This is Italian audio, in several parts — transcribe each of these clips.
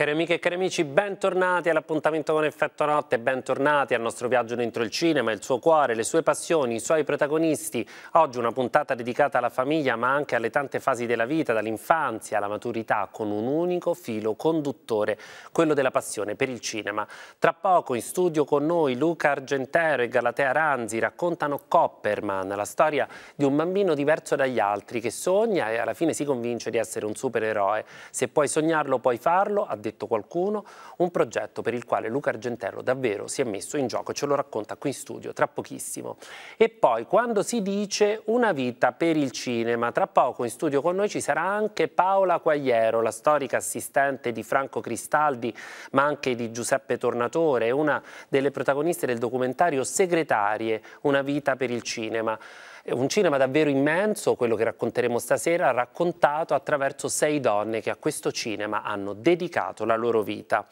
Cari amiche e cari amici, bentornati all'appuntamento con Effetto Notte, bentornati al nostro viaggio dentro il cinema, il suo cuore, le sue passioni, i suoi protagonisti. Oggi una puntata dedicata alla famiglia ma anche alle tante fasi della vita, dall'infanzia alla maturità, con un unico filo conduttore, quello della passione per il cinema. Tra poco in studio con noi Luca Argentero e Galatea Ranzi raccontano Copperman, la storia di un bambino diverso dagli altri che sogna e alla fine si convince di essere un supereroe. Se puoi sognarlo puoi farlo, addirittura detto qualcuno, un progetto per il quale Luca Argentello davvero si è messo in gioco, ce lo racconta qui in studio tra pochissimo. E poi quando si dice una vita per il cinema, tra poco in studio con noi ci sarà anche Paola Quagliero, la storica assistente di Franco Cristaldi, ma anche di Giuseppe Tornatore, una delle protagoniste del documentario Segretarie, una vita per il cinema un cinema davvero immenso, quello che racconteremo stasera, raccontato attraverso sei donne che a questo cinema hanno dedicato la loro vita.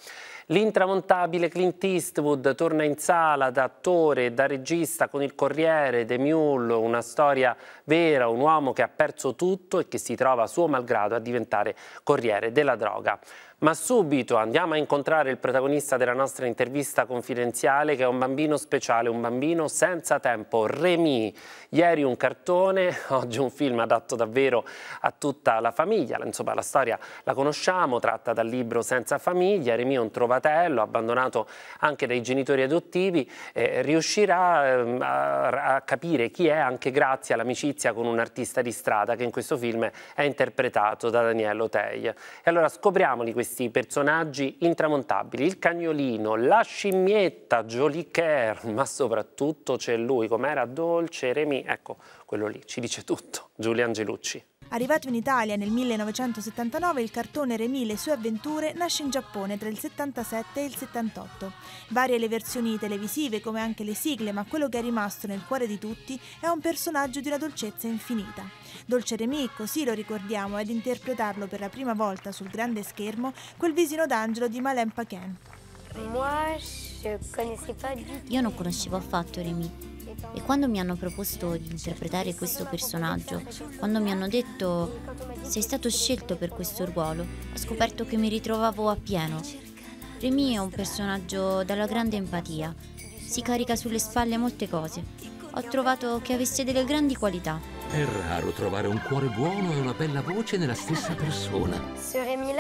L'intramontabile Clint Eastwood torna in sala da attore e da regista con Il Corriere, de Mule, una storia vera, un uomo che ha perso tutto e che si trova suo malgrado a diventare Corriere della Droga. Ma subito andiamo a incontrare il protagonista della nostra intervista confidenziale che è un bambino speciale, un bambino senza tempo, Remy. Ieri un cartone, oggi un film adatto davvero a tutta la famiglia, insomma la storia la conosciamo, tratta dal libro Senza famiglia, Remy è un trovatello abbandonato anche dai genitori adottivi, eh, riuscirà ehm, a, a capire chi è anche grazie all'amicizia con un artista di strada che in questo film è interpretato da Daniele Tei. E allora scopriamoli questi questi personaggi intramontabili, il cagnolino, la scimmietta, Jolie Care, ma soprattutto c'è lui, com'era dolce, Remy, ecco, quello lì, ci dice tutto, Giulia Angelucci. Arrivato in Italia nel 1979, il cartone Remy Le sue avventure nasce in Giappone tra il 77 e il 78. Varie le versioni televisive come anche le sigle, ma quello che è rimasto nel cuore di tutti è un personaggio di una dolcezza infinita. Dolce Remy, così lo ricordiamo, è ad interpretarlo per la prima volta sul grande schermo quel visino d'angelo di Malène Paquin. Io non conoscevo affatto Remy e quando mi hanno proposto di interpretare questo personaggio, quando mi hanno detto sei stato scelto per questo ruolo, ho scoperto che mi ritrovavo appieno. Remy è un personaggio dalla grande empatia, si carica sulle spalle molte cose. Ho trovato che avesse delle grandi qualità. È raro trovare un cuore buono e una bella voce nella stessa persona. Remy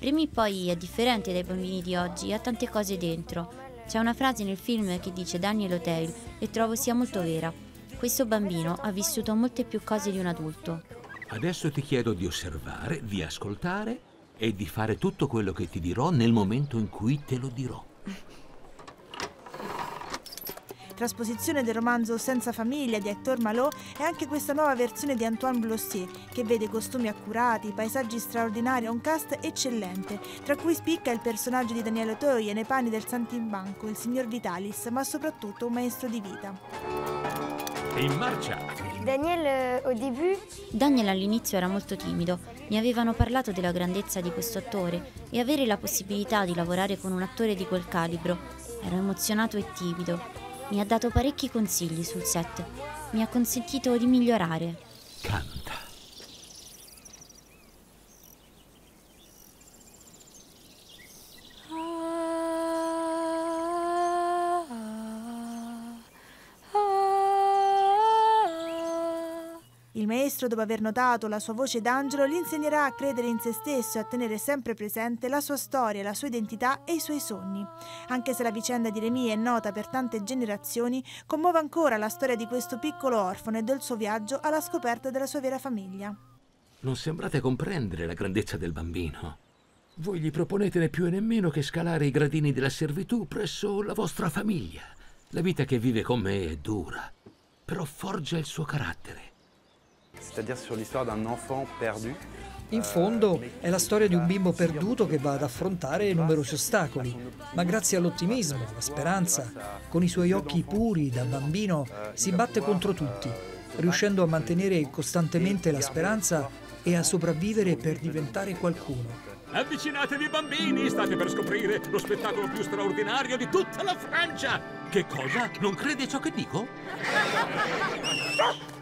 ehm, poi è differente dai bambini di oggi, ha tante cose dentro c'è una frase nel film che dice Daniel O'Teil e trovo sia molto vera. Questo bambino ha vissuto molte più cose di un adulto. Adesso ti chiedo di osservare, di ascoltare e di fare tutto quello che ti dirò nel momento in cui te lo dirò. trasposizione del romanzo Senza famiglia di Hector Malot e anche questa nuova versione di Antoine Blossier, che vede costumi accurati, paesaggi straordinari e un cast eccellente, tra cui spicca il personaggio di Daniele Toie nei panni del Santimbanco, il signor Vitalis, ma soprattutto un maestro di vita. In marcia! Daniel, eh, Daniel all'inizio era molto timido, mi avevano parlato della grandezza di questo attore e avere la possibilità di lavorare con un attore di quel calibro. Ero emozionato e timido, mi ha dato parecchi consigli sul set. Mi ha consentito di migliorare. Calma. maestro, dopo aver notato la sua voce d'angelo, gli insegnerà a credere in se stesso e a tenere sempre presente la sua storia, la sua identità e i suoi sogni. Anche se la vicenda di Remy è nota per tante generazioni, commuove ancora la storia di questo piccolo orfano e del suo viaggio alla scoperta della sua vera famiglia. Non sembrate comprendere la grandezza del bambino. Voi gli proponete né più e nemmeno che scalare i gradini della servitù presso la vostra famiglia. La vita che vive con me è dura, però forgia il suo carattere c'est-à-dire sur l'histoire d'un enfant perdu in euh, fondo è la storia di un bimbo perduto che va ad affrontare numerosi ostacoli, ma grazie all'ottimismo, alla speranza, con i suoi occhi puri da bambino euh, si batte contro euh, tutti, riuscendo a mantenere costantemente la speranza e a sopravvivere per diventare qualcuno. Avvicinatevi bambini, state per scoprire lo spettacolo più straordinario di tutta la Francia! Che cosa? Non crede ciò che dico?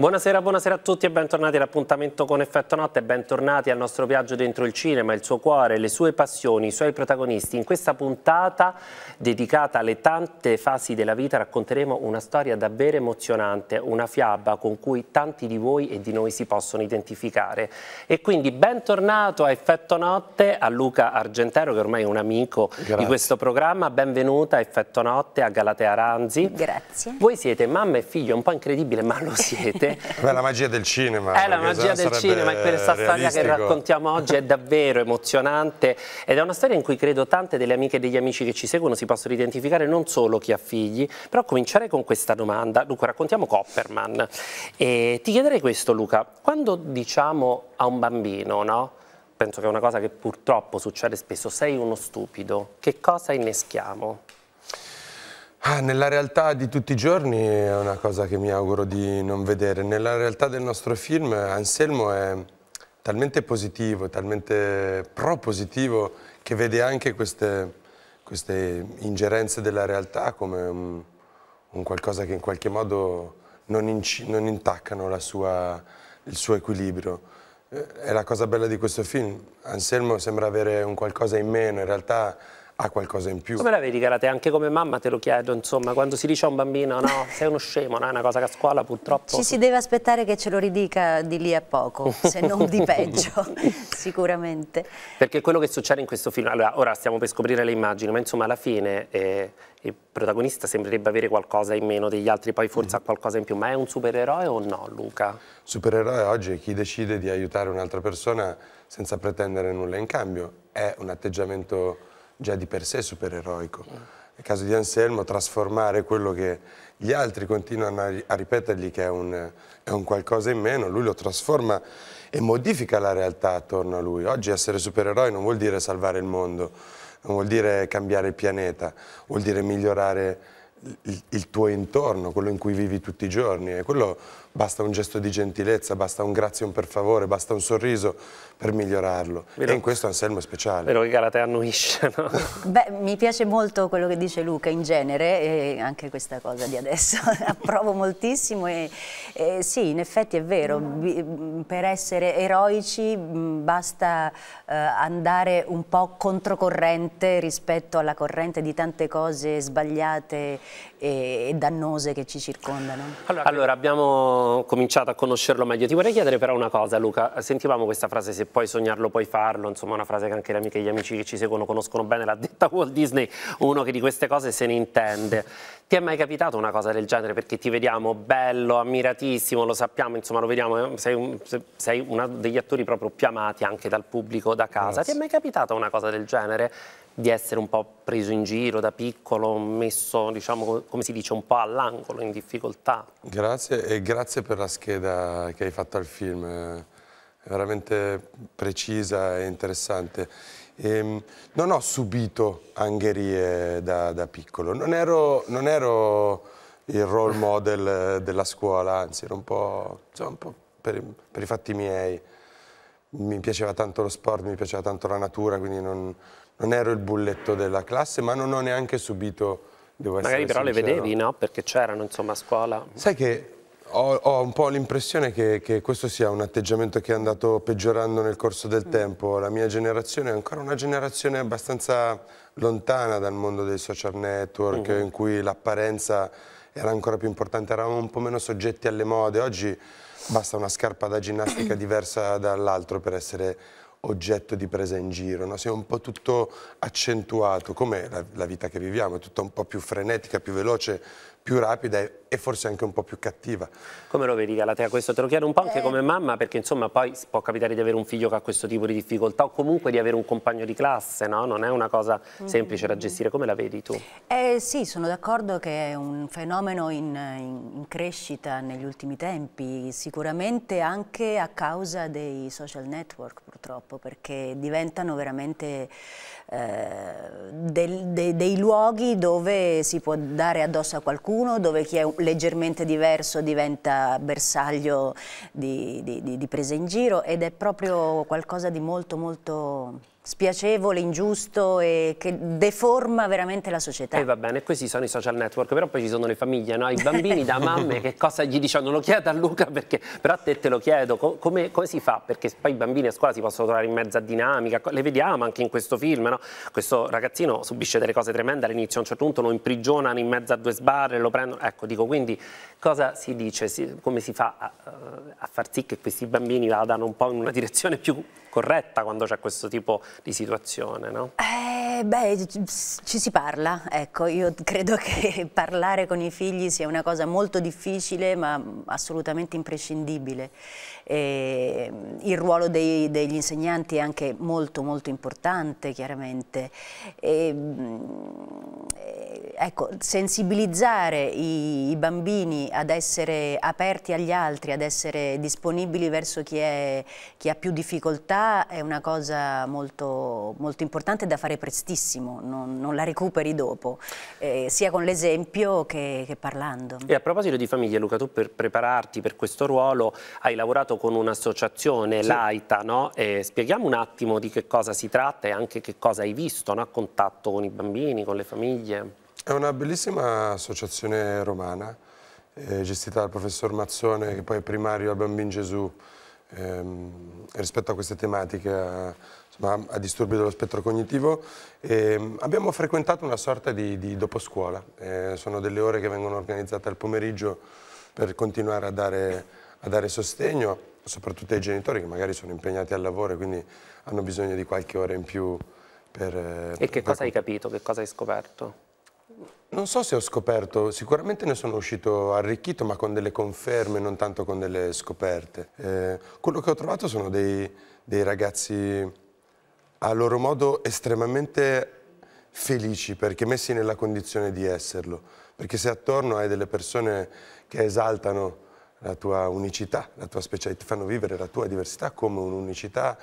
Buonasera, buonasera, a tutti e bentornati all'appuntamento con Effetto Notte e bentornati al nostro viaggio dentro il cinema, il suo cuore, le sue passioni, i suoi protagonisti. In questa puntata dedicata alle tante fasi della vita racconteremo una storia davvero emozionante, una fiaba con cui tanti di voi e di noi si possono identificare. E quindi bentornato a Effetto Notte a Luca Argentero che ormai è un amico Grazie. di questo programma, benvenuta a Effetto Notte a Galatea Ranzi. Grazie. Voi siete mamma e figlio, un po' incredibile ma lo siete. Beh, la magia del cinema. È la magia del cinema e questa storia che raccontiamo oggi è davvero emozionante ed è una storia in cui credo tante delle amiche e degli amici che ci seguono si possono identificare non solo chi ha figli, però cominciare con questa domanda. Dunque raccontiamo Copperman e ti chiederei questo Luca, quando diciamo a un bambino, no? Penso che è una cosa che purtroppo succede spesso, sei uno stupido, che cosa inneschiamo? Ah, nella realtà di tutti i giorni è una cosa che mi auguro di non vedere. Nella realtà del nostro film Anselmo è talmente positivo, talmente propositivo, che vede anche queste, queste ingerenze della realtà come un, un, qualcosa che in qualche modo non, non intaccano sua, il suo equilibrio. Eh, è la cosa bella di questo film. Anselmo sembra avere un qualcosa in meno, in realtà ha qualcosa in più. Come la vedi Karate? Anche come mamma te lo chiedo, insomma, quando si dice a un bambino no, sei uno scemo, no, è una cosa che a scuola purtroppo... Ci si deve aspettare che ce lo ridica di lì a poco, se non di peggio, sicuramente. Perché quello che succede in questo film, allora ora stiamo per scoprire le immagini, ma insomma alla fine eh, il protagonista sembrerebbe avere qualcosa in meno degli altri, poi forse mm. ha qualcosa in più, ma è un supereroe o no Luca? Supereroe oggi è chi decide di aiutare un'altra persona senza pretendere nulla in cambio, è un atteggiamento già di per sé supereroico. Nel caso di Anselmo, trasformare quello che gli altri continuano a ripetergli che è un, è un qualcosa in meno, lui lo trasforma e modifica la realtà attorno a lui. Oggi essere supereroi non vuol dire salvare il mondo, non vuol dire cambiare il pianeta, vuol dire migliorare il, il, tuo intorno, quello in cui vivi tutti i giorni. E quello basta un gesto di gentilezza, basta un grazie, un per favore, basta un sorriso per migliorarlo. Vero. E in questo Anselmo è speciale. Vero che gara te annuisce, no? Beh, mi piace molto quello che dice Luca in genere, e anche questa cosa di adesso, approvo moltissimo e, e, sì, in effetti è vero, mm. per essere eroici mm, basta eh, andare un po' controcorrente rispetto alla corrente di tante cose sbagliate e, e dannose che ci circondano. allora, allora abbiamo cominciato a conoscerlo meglio. Ti vorrei chiedere però una cosa, Luca. Sentivamo questa frase, se puoi sognarlo puoi farlo, insomma una frase che anche le amiche e gli amici che ci seguono conoscono bene, l'ha detta Walt Disney, uno che di queste cose se ne intende. Ti è mai capitato una cosa del genere? Perché ti vediamo bello, ammiratissimo, lo sappiamo, insomma lo vediamo, eh, sei, un, sei uno degli attori proprio più amati anche dal pubblico da casa. Grazie. Ti è mai capitata una cosa del genere? di essere un po' preso in giro da piccolo, messo, diciamo, come si dice, un po' all'angolo, in difficoltà. Grazie e grazie per la scheda che hai fatto al film, è veramente precisa e interessante. E, ehm, non ho subito angherie da, da piccolo, non ero, non ero, il role model eh, della scuola, anzi ero un po', insomma, un po per, per i fatti miei mi piaceva tanto lo sport, mi piaceva tanto la natura, quindi non, non ero il bulletto della classe, ma non ho neanche subito, devo Magari però sincero. le vedevi, no? Perché c'erano, insomma, a scuola. Sai che ho, ho un po' l'impressione che, che, questo sia un atteggiamento che è andato peggiorando nel corso del mm. tempo. La mia generazione è ancora una generazione abbastanza lontana dal mondo dei social network, mm. in cui l'apparenza era ancora più importante, eravamo un po' meno soggetti alle mode, oggi basta una scarpa da ginnastica diversa dall'altro per essere oggetto di presa in giro, no? si è un po' tutto accentuato, come la, la, vita che viviamo, è tutta un po' più frenetica, più veloce, più rapida e e forse anche un po' più cattiva. Come lo vedi Galatea questo? Te lo chiedo un po' anche eh. come mamma perché insomma poi può capitare di avere un figlio che ha questo tipo di difficoltà o comunque di avere un compagno di classe, no? Non è una cosa mm-hmm. semplice da gestire, come la vedi tu? Eh, sì, sono d'accordo che è un fenomeno in, in crescita negli ultimi tempi, sicuramente anche a causa dei social network purtroppo perché diventano veramente eh, del, de, dei luoghi dove si può dare addosso a qualcuno, dove chi è un leggermente diverso diventa bersaglio di, di, di, di presa in giro ed è proprio qualcosa di molto molto spiacevole, ingiusto e che deforma veramente la società. E eh, va bene, questi sono i social network, però poi ci sono le famiglie, no? i bambini da mamme che cosa gli dicono? Lo chiedo a Luca perché, però a te te lo chiedo, come, come, si fa? Perché poi i bambini a scuola si possono trovare in mezza dinamica, le vediamo anche in questo film, no? questo ragazzino subisce delle cose tremende all'inizio, a un certo punto lo imprigionano in mezzo a due sbarre, lo prendono, ecco dico quindi cosa si dice, si, come si fa a, a far sì che questi bambini vadano un po' in una direzione più corretta quando c'è questo tipo di di situazione, no? Eh, beh, ci si parla, ecco, io credo che parlare con i figli sia una cosa molto difficile ma assolutamente imprescindibile eh, il ruolo dei, degli insegnanti è anche molto molto importante chiaramente. E, ehm, ecco, sensibilizzare i, i bambini ad essere aperti agli altri, ad essere disponibili verso chi, è, chi ha più difficoltà è una cosa molto, molto importante da fare prestissimo, non, non la recuperi dopo, eh, sia con l'esempio che, che parlando. E a proposito di famiglia, Luca, tu per prepararti per questo ruolo hai lavorato con un'associazione, sì. l'AITA, no? spieghiamo un attimo di che cosa si tratta e anche che cosa hai visto no? a contatto con i bambini, con le famiglie. È una bellissima associazione romana eh, gestita dal professor Mazzone che poi è primario al Bambin Gesù ehm, rispetto a queste tematiche, a, insomma, a disturbi dello spettro cognitivo. Ehm, abbiamo frequentato una sorta di, di doposcuola, eh, sono delle ore che vengono organizzate al pomeriggio per continuare a dare, a dare sostegno soprattutto ai genitori che magari sono impegnati al lavoro e quindi hanno bisogno di qualche ora in più per... Eh, e che per... cosa hai capito? Che cosa hai scoperto? Non so se ho scoperto, sicuramente ne sono uscito arricchito ma con delle conferme, non tanto con delle scoperte. Eh, quello che ho trovato sono dei, dei ragazzi a loro modo estremamente felici perché messi nella condizione di esserlo, perché se attorno hai delle persone che esaltano la tua unicità, la tua specialità, ti fanno vivere la tua diversità come un'unicità,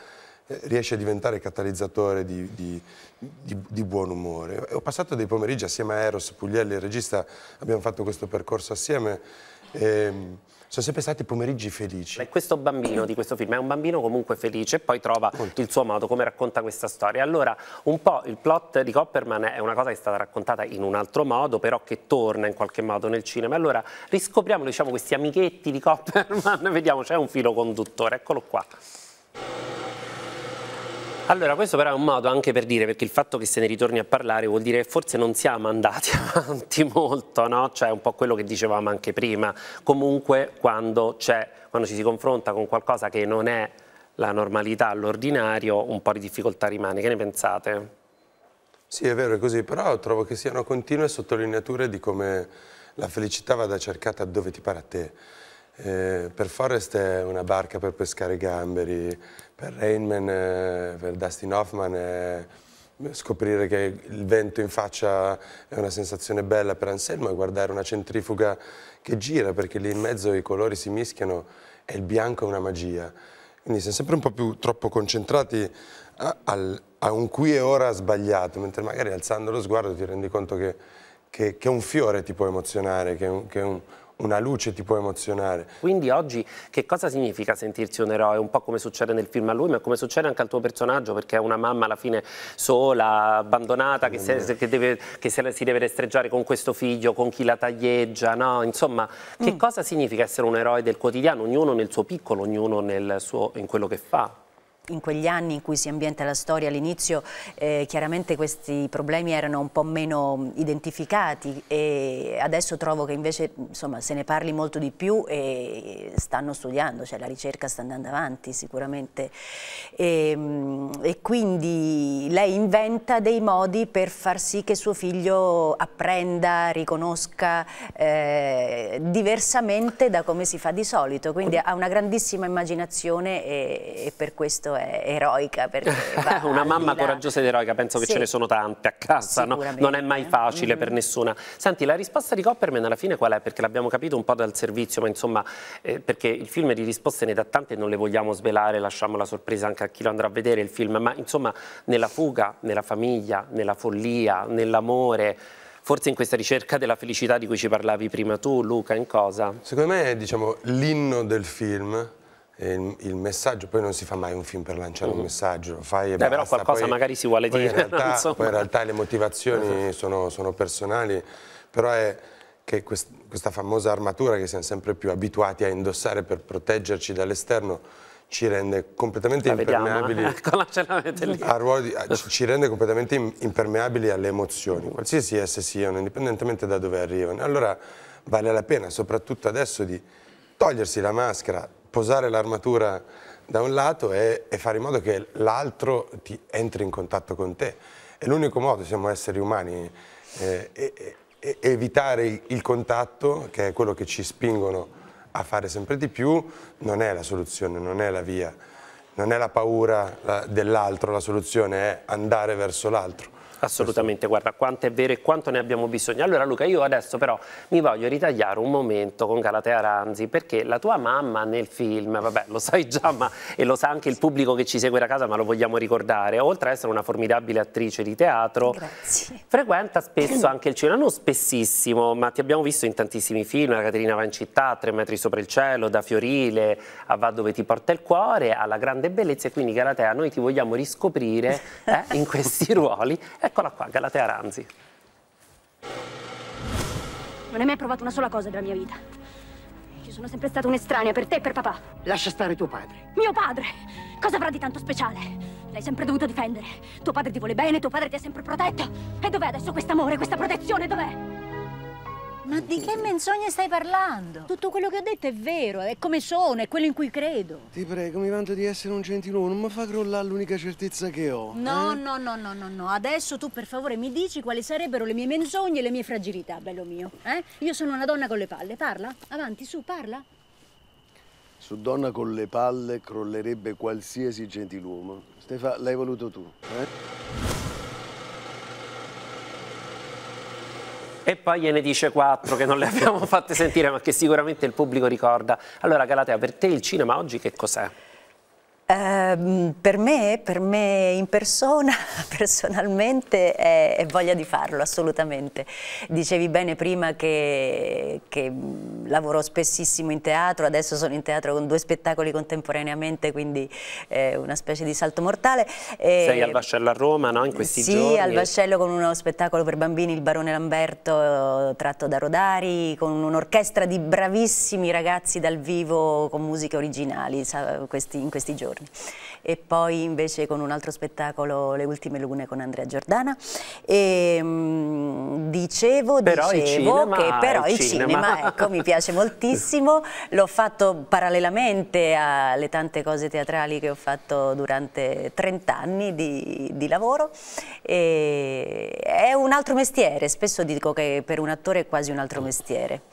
eh, riesci a diventare catalizzatore di, di, di, di buon umore. E ho passato dei pomeriggi assieme a Eros Puglielli, il regista, abbiamo fatto questo percorso assieme. E, ehm, sono sempre stati pomeriggi felici. Beh, questo bambino di questo film è un bambino comunque felice e poi trova Molto. il suo modo, come racconta questa storia. Allora, un po' il plot di Copperman è una cosa che è stata raccontata in un altro modo, però che torna in qualche modo nel cinema. Allora, riscopriamo diciamo, questi amichetti di Copperman, vediamo, c'è un filo conduttore, eccolo qua. Allora, questo però è un modo anche per dire, perché il fatto che se ne ritorni a parlare vuol dire che forse non siamo andati avanti molto, no? Cioè, un po' quello che dicevamo anche prima. Comunque, quando, quando ci si confronta con qualcosa che non è la normalità, l'ordinario, un po' di difficoltà rimane. Che ne pensate? Sì, è vero, è così, però trovo che siano continue sottolineature di come la felicità vada cercata dove ti pare a te. Eh, per Forrest è una barca per pescare gamberi, per Rainman, eh, per Dustin Hoffman, eh, scoprire che il vento in faccia è una sensazione bella per Anselmo e guardare una centrifuga che gira perché lì in mezzo i colori si mischiano e il bianco è una magia. Quindi siamo sempre un po' più troppo concentrati a, al, a un qui e ora sbagliato, mentre magari alzando lo sguardo ti rendi conto che, che, che un fiore ti può emozionare, che, un, che un, una luce ti può emozionare. Quindi oggi che cosa significa sentirsi un eroe? Un po' come succede nel film a lui, ma come succede anche al tuo personaggio, perché è una mamma alla fine sola, abbandonata, che, se, che, deve, che se, si deve restreggiare con questo figlio, con chi la taglieggia, no? Insomma, che mm. cosa significa essere un eroe del quotidiano? Ognuno nel suo piccolo, ognuno nel suo, in quello che fa in quegli anni in cui si ambienta la storia all'inizio eh, chiaramente questi problemi erano un po' meno mm, identificati e adesso trovo che invece insomma, se ne parli molto di più e stanno studiando, cioè la ricerca sta andando avanti sicuramente e, ehm, e quindi lei inventa dei modi per far sì che suo figlio apprenda, riconosca eh, diversamente da come si fa di solito, quindi ha una grandissima immaginazione e, e per questo è eroica. Una mamma là. coraggiosa ed eroica, penso sì. che ce ne sono tante a casa, no? non è mai facile mm. per mm-hmm. nessuna. Senti, la risposta di Copperman alla fine qual è? Perché l'abbiamo capito un po' dal servizio, ma insomma, eh, perché il film di risposte ne dà tante e non le vogliamo svelare, lasciamo la sorpresa anche a chi lo andrà a vedere il film, ma insomma, nella fuga, nella famiglia, nella follia, nell'amore, forse in questa ricerca della felicità di cui ci parlavi prima tu, Luca, in cosa? Secondo me è diciamo, l'inno del film il, il, messaggio, poi non si fa mai un film per lanciare uh un mm. messaggio, lo fai e Beh, basta. però qualcosa poi, magari si vuole poi dire. In realtà, poi in realtà le motivazioni esatto. sono, sono personali, però è che quest, questa famosa armatura che siamo sempre più abituati a indossare per proteggerci dall'esterno ci rende completamente impermeabili eh. a ruoli, ci rende completamente impermeabili alle emozioni, qualsiasi esse siano, indipendentemente da dove arrivano. Allora vale la pena, soprattutto adesso, di togliersi la maschera, posare l'armatura da un lato e, e fare in modo che l'altro ti entri in contatto con te. È l'unico modo, siamo esseri umani, eh, e, e, evitare il, il contatto, che è quello che ci spingono a fare sempre di più, non è la soluzione, non è la via non è la paura dell'altro la soluzione, è andare verso l'altro. Assolutamente, guarda quanto è vero e quanto ne abbiamo bisogno. Allora Luca, io adesso però mi voglio ritagliare un momento con Galatea Ranzi perché la tua mamma nel film, vabbè lo sai già ma, e lo sa anche il pubblico che ci segue da casa ma lo vogliamo ricordare, oltre ad essere una formidabile attrice di teatro, Grazie. frequenta spesso anche il cinema, non spessissimo ma ti abbiamo visto in tantissimi film, la Caterina va in città, Tre metri sopra il cielo, Da Fiorile, a Va dove ti porta il cuore, alla grande bellezza e quindi Galatea noi ti vogliamo riscoprire eh, in questi ruoli eh, Eccola qua, Galatea Ranzi. Non hai mai provato una sola cosa della mia vita. Io sono sempre stata un'estranea per te e per papà. Lascia stare tuo padre. Mio padre! Cosa avrà di tanto speciale? L'hai sempre dovuto difendere. Tuo padre ti vuole bene, tuo padre ti ha sempre protetto. E dov'è adesso quest'amore, questa protezione? Dov'è? Ma di che menzogne stai parlando? Tutto quello che ho detto è vero, è come sono, è quello in cui credo. Ti prego, mi vanto di essere un gentiluomo, non mi fa crollare l'unica certezza che ho. No, eh? no, no, no, no, no. Adesso tu per favore mi dici quali sarebbero le mie menzogne e le mie fragilità, bello mio. Eh? Io sono una donna con le palle, parla, avanti, su, parla. Su donna con le palle crollerebbe qualsiasi gentiluomo. Stefa, l'hai voluto tu, eh? e poi gliene dice quattro che non le abbiamo fatte sentire ma che sicuramente il pubblico ricorda. Allora Galatea, per te il cinema oggi che cos'è? Ehm, per, me, per me, in persona, personalmente, è, è, voglia di farlo, assolutamente. Dicevi bene prima che, che, mm, lavoro spessissimo in teatro, adesso sono in teatro con due spettacoli contemporaneamente, quindi è eh, una specie di salto mortale. E, Sei al eh, Vascello a Roma, no? In questi sì, giorni? Sì, al Vascello con uno spettacolo per bambini, Il Barone Lamberto, tratto da Rodari, con un'orchestra di bravissimi ragazzi dal vivo con musiche originali sa, questi, in questi giorni giorni. E poi invece con un altro spettacolo, Le ultime lune con Andrea Giordana. E, ehm, mh, dicevo, però dicevo il che però il cinema, cinema ecco, mi piace moltissimo, l'ho fatto parallelamente alle tante cose teatrali che ho fatto durante 30 anni di, di lavoro. E è un altro mestiere, spesso dico che per un attore è quasi un altro mestiere,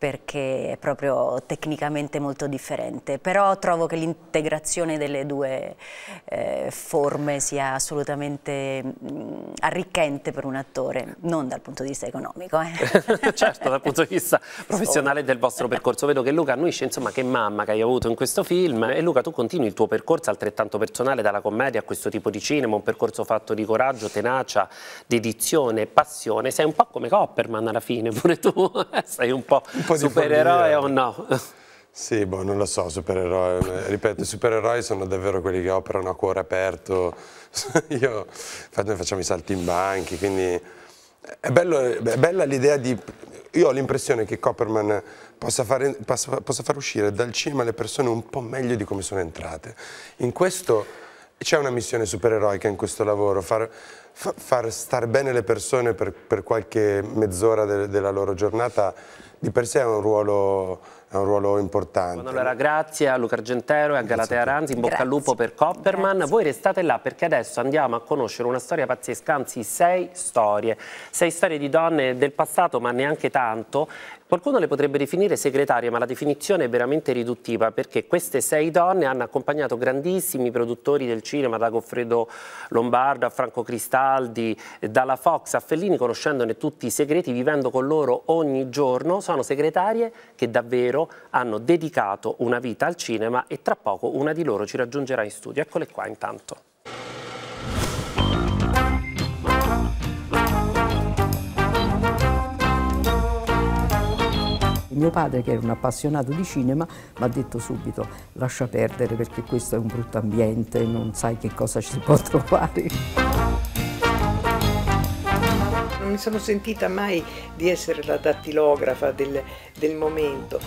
perché è proprio tecnicamente molto differente, però trovo che l'integrazione delle due eh, forme sia assolutamente mh, mm, arricchente per un attore, non dal punto di vista economico. Eh. certo, dal punto di vista professionale del vostro percorso. Vedo che Luca annuisce insomma, che mamma che hai avuto in questo film e Luca tu continui il tuo percorso altrettanto personale dalla commedia a questo tipo di cinema, un percorso fatto di coraggio, tenacia, dedizione, passione, sei un po' come Copperman alla fine, pure tu eh. sei un po' tipo di Supereroe o no? Sì, boh, non lo so, supereroe. Ripeto, i supereroi sono davvero quelli che operano a cuore aperto. Io, infatti, noi facciamo i salti in banchi, quindi è, bello, è bella l'idea di... Io ho l'impressione che Copperman possa, fare, possa, possa far uscire dal cinema le persone un po' meglio di come sono entrate. In questo c'è una missione supereroica in questo lavoro, far, far, star bene le persone per, per qualche mezz'ora de, della loro giornata di per sé è un ruolo, è un ruolo importante. Allora grazie a Luca Argentero e a Galatea Ranzi, in bocca grazie. al lupo per Copperman. Grazie. Voi restate là perché adesso andiamo a conoscere una storia pazzesca, anzi sei storie. Sei storie di donne del passato ma neanche tanto Qualcuno le potrebbe definire segretarie, ma la definizione è veramente riduttiva perché queste sei donne hanno accompagnato grandissimi produttori del cinema, da Goffredo Lombardo a Franco Cristaldi, dalla Fox a Fellini, conoscendone tutti i segreti, vivendo con loro ogni giorno. Sono segretarie che davvero hanno dedicato una vita al cinema e tra poco una di loro ci raggiungerà in studio. Eccole qua intanto. Il mio padre, che era un appassionato di cinema, mi ha detto subito lascia perdere perché questo è un brutto ambiente, non sai che cosa ci si può trovare non mi sono sentita mai di essere la dattilografa del, del momento.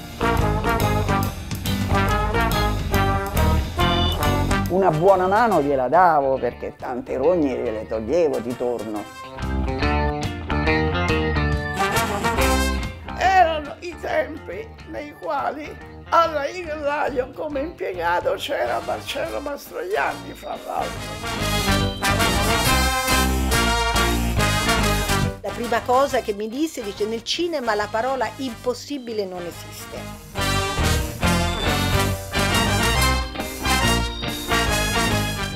Una buona mano gliela davo perché tante rogne le toglievo di torno. tempi nei quali alla Iglaio come impiegato c'era Marcello Mastroianni, fra l'altro. La prima cosa che mi disse, dice, nel cinema la parola impossibile non esiste.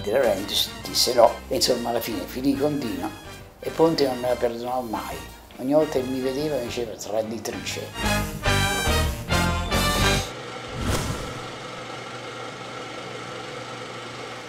De Laurentiis disse no, insomma alla fine finì con Dino e Ponte non me la perdonò mai. Ogni volta che mi vedeva mi diceva traditrice.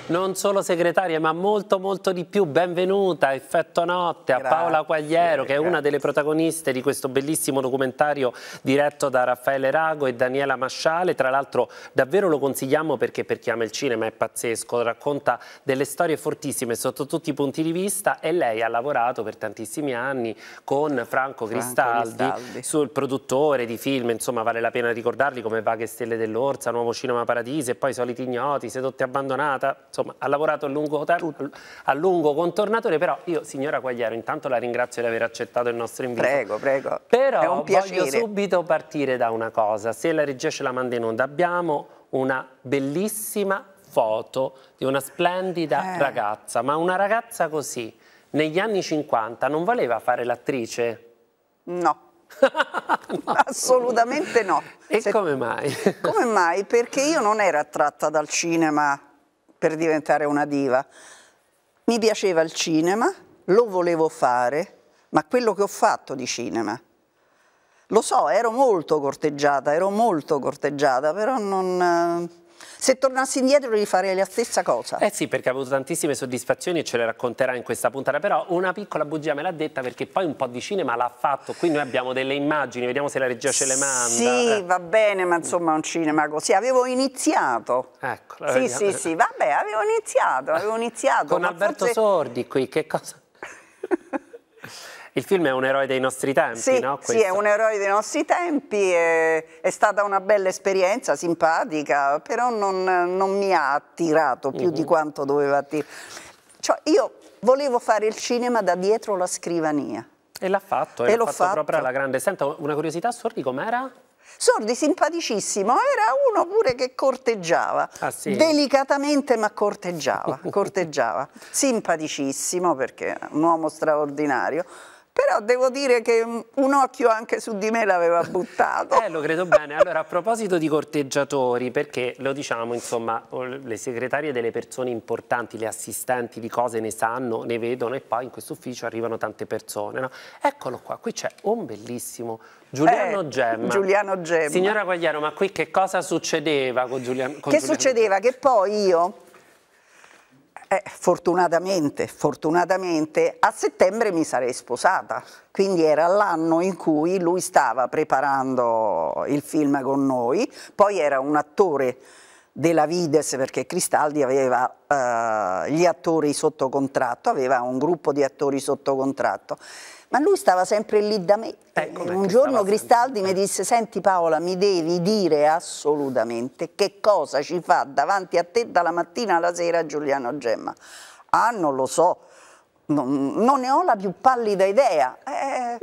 non solo segretaria ma molto molto di più, benvenuta Effetto Notte a Paola Quagliero che è una delle protagoniste di questo bellissimo documentario diretto da Raffaele Rago e Daniela Masciale, tra l'altro davvero lo consigliamo perché per chi ama il cinema è pazzesco, racconta delle storie fortissime sotto tutti i punti di vista e lei ha lavorato per tantissimi anni con Franco Cristaldi, Franco Cristaldi. sul produttore di film, insomma vale la pena ricordarli come Vaghe Stelle dell'Orsa, Nuovo Cinema Paradiso e poi Soliti Ignoti, Sedotti Abbandonata, insomma, ha lavorato a lungo, a lungo con Tornatore, però io, signora Quagliaro, intanto la ringrazio di aver accettato il nostro invito. Prego, prego. Però voglio subito partire da una cosa, se la regia ce la manda in onda, abbiamo una bellissima foto di una splendida eh. ragazza, ma una ragazza così, negli anni 50, non voleva fare l'attrice? No. no. Assolutamente no. E Se... come mai? come mai? Perché io non ero attratta dal cinema per diventare una diva. Mi piaceva il cinema, lo volevo fare, ma quello che ho fatto di cinema. Lo so, ero molto corteggiata, ero molto corteggiata, però non eh, se tornassi indietro rifarei la stessa cosa. Eh sì, perché ha avuto tantissime soddisfazioni e ce le racconterà in questa puntata, però una piccola bugia me l'ha detta perché poi un po' di cinema l'ha fatto, qui noi abbiamo delle immagini, vediamo se la regia ce le manda. Sì, eh. va bene, ma insomma un cinema così, avevo iniziato. Ecco. Sì, sì, sì, vabbè, avevo iniziato, avevo iniziato. Con Alberto forse... Sordi qui, che cosa... Il film è un eroe dei nostri tempi, sì, no? Questo. Sì, è un eroe dei nostri tempi, è, è stata una bella esperienza, simpatica, però non, non mi ha attirato più mm -hmm. di mhm. quanto doveva attirare. Cioè, io volevo fare il cinema da dietro la scrivania. E l'ha fatto, e, e l'ho fatto, fatto proprio alla grande. Senta, una curiosità, Sordi com'era? Sordi simpaticissimo, era uno pure che corteggiava, ah, sì. delicatamente ma corteggiava, corteggiava, simpaticissimo perché è un uomo straordinario però devo dire che un occhio anche su di me l'aveva buttato. eh, lo credo bene. Allora, a proposito di corteggiatori, perché lo diciamo, insomma, le segretarie delle persone importanti, le assistenti di cose ne sanno, ne vedono e poi in questo ufficio arrivano tante persone. No? Eccolo qua, qui c'è un bellissimo Giuliano, eh, Gemma. Giuliano Gemma. Signora Guagliano, ma qui che cosa succedeva con Giuliano? Con che Giuliano? succedeva? Che poi io eh, fortunatamente, fortunatamente a settembre mi sarei sposata, quindi era l'anno in cui lui stava preparando il film con noi, poi era un attore della Vides perché Cristaldi aveva eh, gli attori sotto contratto, aveva un gruppo di attori sotto contratto ma lui stava sempre lì da me. Ecco, un giorno Cristaldi sempre. mi eh. disse, senti Paola, mi devi dire assolutamente che cosa ci fa davanti a te dalla mattina alla sera Giuliano Gemma. Ah, non lo so, non, non ne ho la più pallida idea. Eh,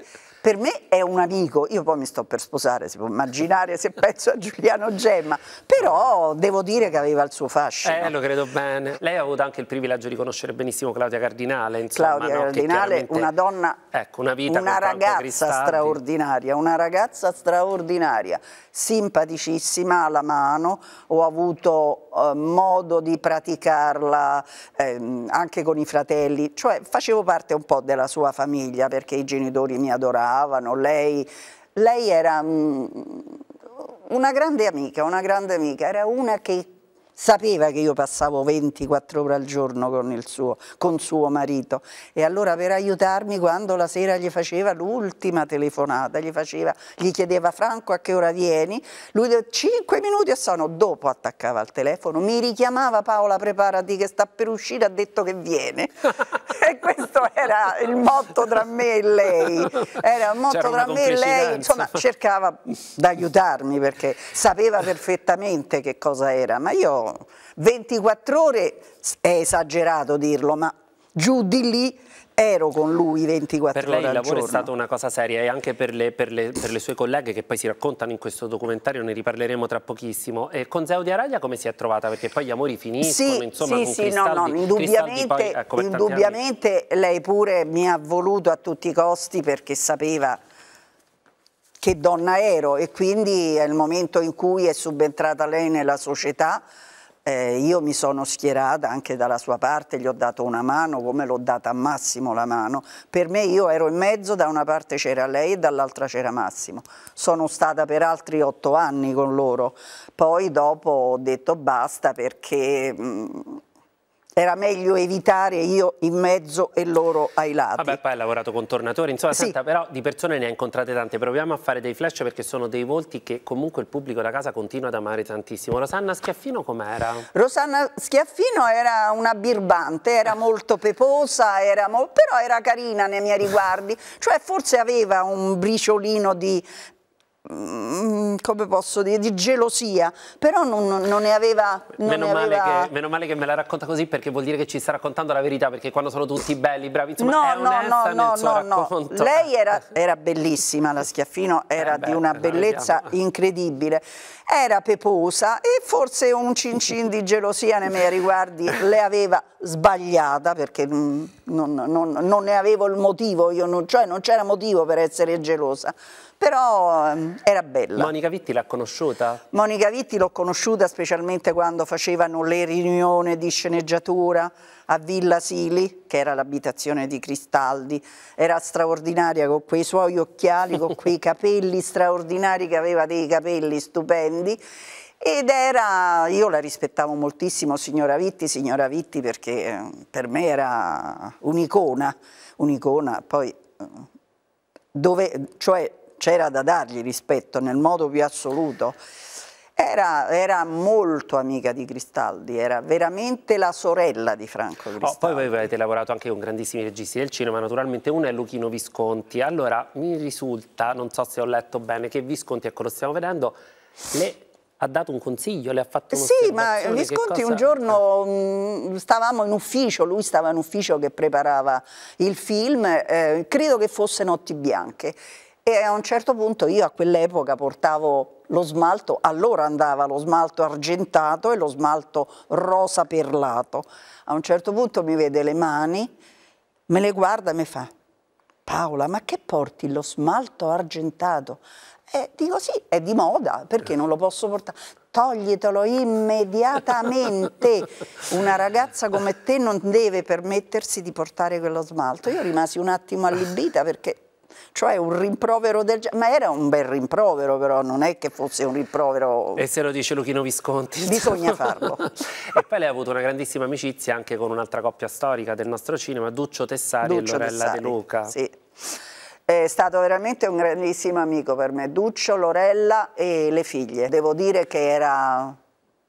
per me è un amico, io poi mi sto per sposare, si può immaginare se penso a Giuliano Gemma, però devo dire che aveva il suo fascino. Eh, lo credo bene. Lei ha avuto anche il privilegio di conoscere benissimo Claudia Cardinale, insomma, Claudia no? Cardinale, una donna, ecco, una, una ragazza straordinaria, una ragazza straordinaria, simpaticissima alla mano, ho avuto eh, modo di praticarla eh, anche con i fratelli, cioè facevo parte un po' della sua famiglia perché i genitori mi adoravano, lei, lei era mh, mm, una grande amica, una grande amica, era una che sapeva che io passavo 24 ore al giorno con il suo, con suo marito e allora per aiutarmi quando la sera gli faceva l'ultima telefonata, gli, faceva, gli, chiedeva Franco a che ora vieni, lui 5 minuti e sono, dopo attaccava al telefono, mi richiamava Paola preparati che sta per uscire, ha detto che viene e questo era il motto tra me e lei, era il motto tra me e lei, insomma cercava d'aiutarmi perché sapeva perfettamente che cosa era, ma io 24 ore è esagerato dirlo, ma giù di lì ero con lui 24 ore Per lei il lavoro giorno. è stata una cosa seria e anche per le, per, le, per le, sue colleghe che poi si raccontano in questo documentario, ne riparleremo tra pochissimo. E con Zeudia Araglia come si è trovata? Perché poi gli amori finiscono, sì, insomma, sì, sì, no, no, indubbiamente, poi, eh, ecco, indubbiamente lei pure mi ha voluto a tutti i costi perché sapeva che donna ero e quindi è il momento in cui è subentrata lei nella società eh, io mi sono schierata anche dalla sua parte, gli ho dato una mano come l'ho data a Massimo la mano. Per me io ero in mezzo, da una parte c'era lei e dall'altra c'era Massimo. Sono stata per altri otto anni con loro, poi dopo ho detto basta perché... Mh, mm, era meglio evitare io in mezzo e loro ai lati. Vabbè, poi hai lavorato con Tornatori, insomma, sì. senta, però di persone ne hai incontrate tante, proviamo a fare dei flash perché sono dei volti che comunque il pubblico da casa continua ad amare tantissimo. Rosanna Schiaffino com'era? Rosanna Schiaffino era una birbante, era molto peposa, era mo però era carina nei miei riguardi, cioè forse aveva un briciolino di, Mm, come posso dire, di gelosia, però non, non ne aveva... Non meno, ne aveva... che, meno, Male che, me la racconta così perché vuol dire che ci sta raccontando la verità, perché quando sono tutti belli, bravi, insomma no, no, no, no, no. Lei era, era, bellissima, la Schiaffino era eh beh, di una bellezza incredibile, era peposa e forse un cincin di gelosia nei miei riguardi le aveva sbagliata perché mm, non, non ne avevo il motivo, io non, cioè non c'era motivo per essere gelosa però um, era bella. Monica Vitti l'ha conosciuta? Monica Vitti l'ho conosciuta specialmente quando facevano le riunioni di sceneggiatura a Villa Sili, che era l'abitazione di Cristaldi, era straordinaria con quei suoi occhiali, con quei capelli straordinari che aveva dei capelli stupendi ed era, io la rispettavo moltissimo, signora Vitti, signora Vitti perché ehm, per me era un'icona, un'icona, poi ehm, dove, cioè c'era da dargli rispetto nel modo più assoluto. Era, era, molto amica di Cristaldi, era veramente la sorella di Franco Cristaldi. Oh, poi voi avete lavorato anche con grandissimi registi del cinema, naturalmente uno è Luchino Visconti. Allora mi risulta, non so se ho letto bene, che Visconti, ecco lo stiamo vedendo, le ha dato un consiglio, le ha fatto un Sì, ma Visconti cosa... un giorno mm, stavamo in ufficio, lui stava in ufficio che preparava il film, eh, credo che fosse Notti Bianche, e a un certo punto io a quell'epoca portavo lo smalto, allora andava lo smalto argentato e lo smalto rosa perlato. A un certo punto mi vede le mani, me le guarda e mi fa Paola, ma che porti lo smalto argentato? E dico sì, è di moda, perché non lo posso portare? Toglietelo immediatamente. Una ragazza come te non deve permettersi di portare quello smalto. Io rimasi un attimo allibita perché cioè un rimprovero del genere, ma era un bel rimprovero però, non è che fosse un rimprovero... E se lo dice Luchino Visconti. Bisogna farlo. e poi lei ha avuto una grandissima amicizia anche con un'altra coppia storica del nostro cinema, Duccio Tessari Duccio e Lorella Tessari, De Luca. Sì. È stato veramente un grandissimo amico per me, Duccio, Lorella e le figlie. Devo dire che era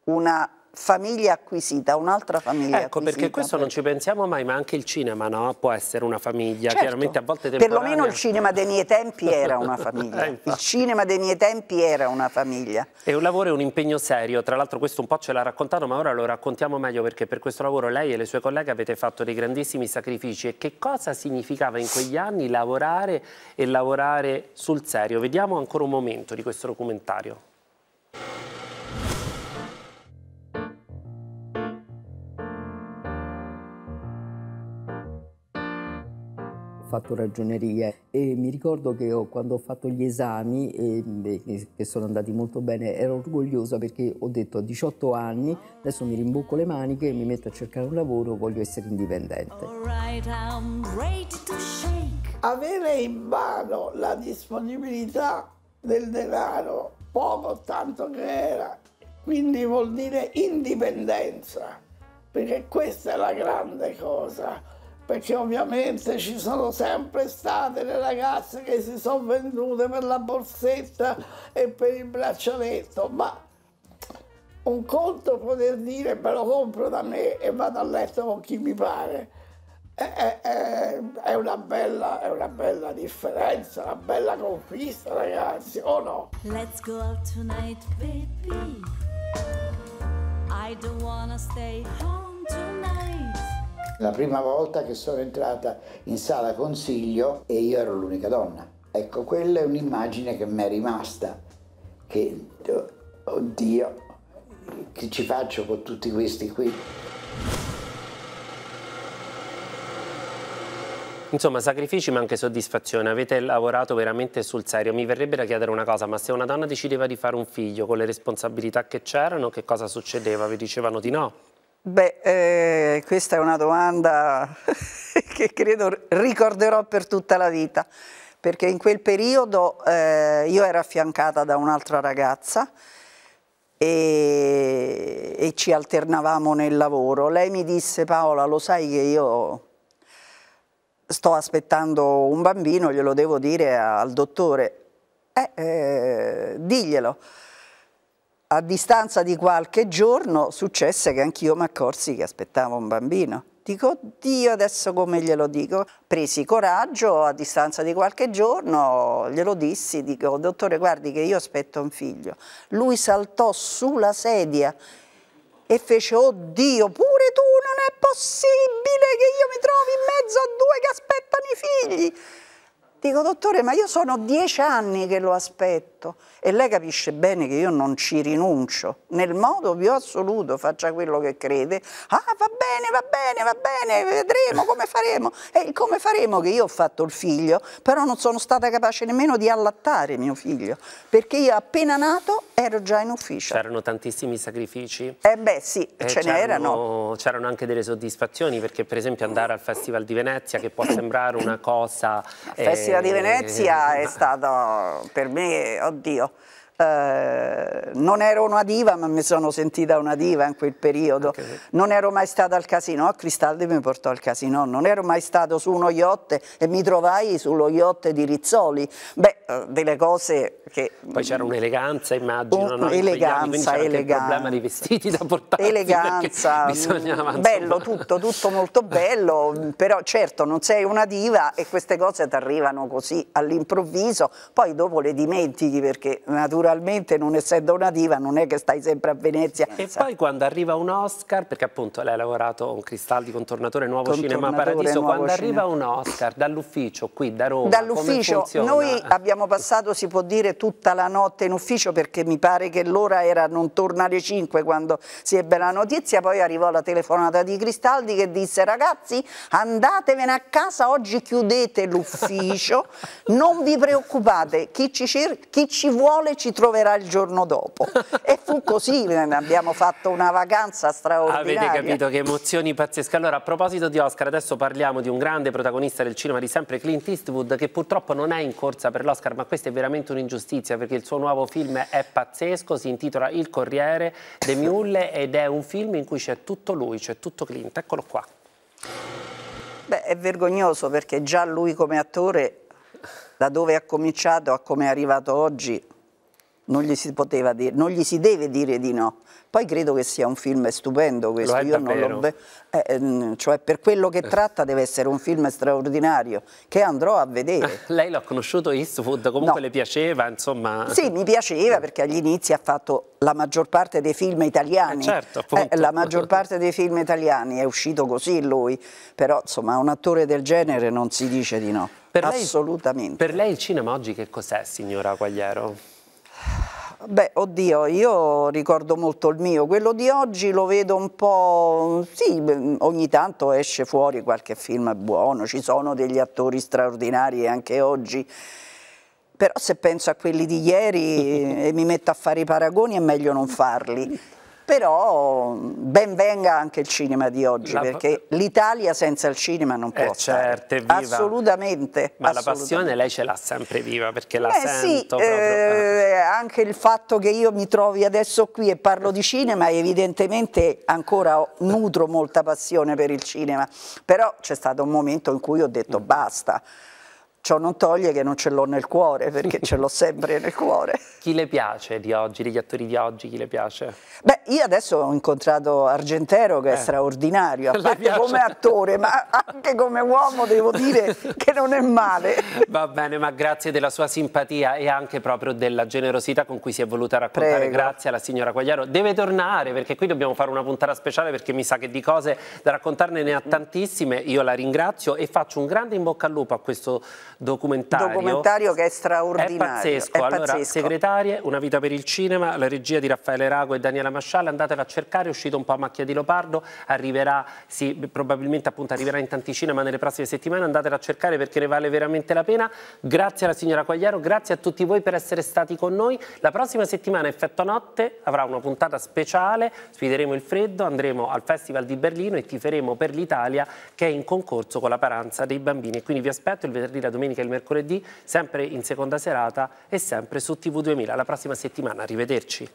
una famiglia acquisita, un'altra famiglia ecco, acquisita. Ecco, perché questo non ci pensiamo mai, ma anche il cinema, no? Può essere una famiglia, certo. chiaramente a volte temporanea. Perlomeno il cinema dei miei tempi era una famiglia. Eh, il cinema dei miei tempi era una famiglia. È un lavoro e un impegno serio, tra l'altro questo un po' ce l'ha raccontato, ma ora lo raccontiamo meglio perché per questo lavoro lei e le sue colleghe avete fatto dei grandissimi sacrifici e che cosa significava in quegli anni lavorare e lavorare sul serio? Vediamo ancora un momento di questo documentario. fatto ragioneria e mi ricordo che ho, quando ho fatto gli esami, e, ehm, beh, che sono andati molto bene, ero orgogliosa perché ho detto a 18 anni adesso mi rimbocco le maniche e mi metto a cercare un lavoro, voglio essere indipendente. Avere in mano la disponibilità del denaro, poco tanto che era, quindi vuol dire indipendenza, perché questa è la grande cosa perché ovviamente ci sono sempre state le ragazze che si sono vendute per la borsetta e per il braccialetto, ma un conto poter dire me lo compro da me e vado a letto con chi mi pare. È, è, è, una, bella, è una bella differenza, una bella conquista ragazzi, o no? Let's go out tonight baby I don't wanna stay home tonight la prima volta che sono entrata in sala consiglio e io ero l'unica donna. Ecco, quella è un'immagine che mi è rimasta, che, oddio, che ci faccio con tutti questi qui? Insomma, sacrifici ma anche soddisfazione. Avete lavorato veramente sul serio. Mi verrebbe da chiedere una cosa, ma se una donna decideva di fare un figlio con le responsabilità che c'erano, che cosa succedeva? Vi dicevano di no? Beh, eh, questa è una domanda che credo ricorderò per tutta la vita, perché in quel periodo eh, io ero affiancata da un'altra ragazza e, e, ci alternavamo nel lavoro. Lei mi disse, Paola, lo sai che io sto aspettando un bambino, glielo devo dire al dottore, eh, eh diglielo a distanza di qualche giorno successe che anch'io mi accorsi che aspettavo un bambino. Dico, Dio, adesso come glielo dico? Presi coraggio, a distanza di qualche giorno glielo dissi, dico, dottore guardi che io aspetto un figlio. Lui saltò sulla sedia e fece, oddio, pure tu non è possibile che io mi trovi in mezzo a due che aspettano i figli. Dico, dottore, ma io sono dieci anni che lo aspetto. E lei capisce bene che io non ci rinuncio, nel modo più assoluto, faccia quello che crede. Ah, va bene, va bene, va bene, vedremo come faremo. E come faremo che io ho fatto il figlio, però non sono stata capace nemmeno di allattare mio figlio, perché io appena nato ero già in ufficio. C'erano tantissimi sacrifici? Eh beh sì, eh, ce n'erano. C'erano anche delle soddisfazioni, perché per esempio andare al Festival di Venezia, che può sembrare una cosa... Festival di eh, Venezia è eh. stato per me, oddio, eh, non ero una diva ma mi sono sentita una diva in quel periodo, okay. non ero mai stata al casino, a Cristaldi mi portò al casino, non ero mai stato su uno yacht e mi trovai sullo yacht di Rizzoli, beh eh, delle cose che... Poi c'era un'eleganza immagino, un, no? eleganza, anni, eleganza. problema di vestiti da portare. Eleganza, mm, bello tutto, tutto molto bello, però certo non sei una diva e queste cose ti arrivano così all'improvviso, poi dopo le dimentichi perché naturalmente naturalmente non essendo una diva non è che stai sempre a Venezia. E poi quando arriva un Oscar, perché appunto lei ha lavorato con Cristaldi, Contornatore, Nuovo Contornatore, Cinema Paradiso, nuovo quando cinema. arriva un Oscar dall'ufficio qui da Roma, Dall'ufficio, noi abbiamo passato si può dire tutta la notte in ufficio perché mi pare che l'ora era non torna alle 5 quando si ebbe la notizia, poi arrivò la telefonata di Cristaldi che disse ragazzi andatevene a casa, oggi chiudete l'ufficio, non vi preoccupate, chi ci, chi ci vuole ci troverà il giorno dopo. e fu così, abbiamo fatto una vacanza straordinaria. Avete capito che emozioni pazzesche. Allora, a proposito di Oscar, adesso parliamo di un grande protagonista del cinema di sempre, Clint Eastwood, che purtroppo non è in corsa per l'Oscar, ma questa è veramente un'ingiustizia, perché il suo nuovo film è pazzesco, si intitola Il Corriere de Mulle ed è un film in cui c'è tutto lui, c'è tutto Clint. Eccolo qua. Beh, è vergognoso perché già lui come attore, da dove ha cominciato a come è arrivato oggi, non gli si poteva dire, non gli si deve dire di no. Poi credo che sia un film stupendo questo, io non lo eh, ehm, cioè per quello che eh. tratta deve essere un film straordinario che andrò a vedere. Lei l'ha conosciuto Eastwood, comunque no. le piaceva, insomma. Sì, mi piaceva perché agli inizi ha fatto la maggior parte dei film italiani. Eh certo, eh, la maggior parte dei film italiani è uscito così lui, però insomma un attore del genere non si dice di no. Per Assolutamente. Lei, per lei il cinema oggi che cos'è, signora Quagliero? Beh, oddio, io ricordo molto il mio, quello di oggi lo vedo un po', sì, ogni tanto esce fuori qualche film buono, ci sono degli attori straordinari anche oggi, però se penso a quelli di ieri e mi metto a fare i paragoni è meglio non farli però ben venga anche il cinema di oggi, la... perché l'Italia senza il cinema non eh, può eh, certo, viva. assolutamente. Ma assolutamente. la passione lei ce l'ha sempre viva, perché la eh, sento sì, eh, anche il fatto che io mi trovi adesso qui e parlo di cinema, evidentemente ancora nutro molta passione per il cinema, però c'è stato un momento in cui ho detto mm. basta. Ciò non toglie che non ce l'ho nel cuore, perché ce l'ho sempre nel cuore. Chi le piace di oggi, degli attori di oggi, chi le piace? Beh, io adesso ho incontrato Argentero che eh. è straordinario, a parte come attore, ma anche come uomo devo dire che non è male. Va bene, ma grazie della sua simpatia e anche proprio della generosità con cui si è voluta raccontare. Prego. Grazie alla signora Quagliaro. Deve tornare perché qui dobbiamo fare una puntata speciale perché mi sa che di cose da raccontarne ne ha tantissime. Io la ringrazio e faccio un grande in bocca al lupo a questo documentario. Documentario che è straordinario. È pazzesco. È allora, pazzesco. segretarie, Una vita per il cinema, la regia di Raffaele Rago e Daniela Masciale, andatela a cercare, è uscito un po' a macchia di Lopardo, arriverà, sì, probabilmente appunto arriverà in tanti cinema nelle prossime settimane, andatela a cercare perché ne vale veramente la pena. Grazie alla signora Quagliaro, grazie a tutti voi per essere stati con noi. La prossima settimana Effetto Notte avrà una puntata speciale, sfideremo il freddo, andremo al Festival di Berlino e tiferemo per l'Italia che è in concorso con la paranza dei bambini. Quindi vi aspetto il venerdì la domenica domenica e il mercoledì, sempre in seconda serata e sempre su TV2000. Alla prossima settimana, arrivederci.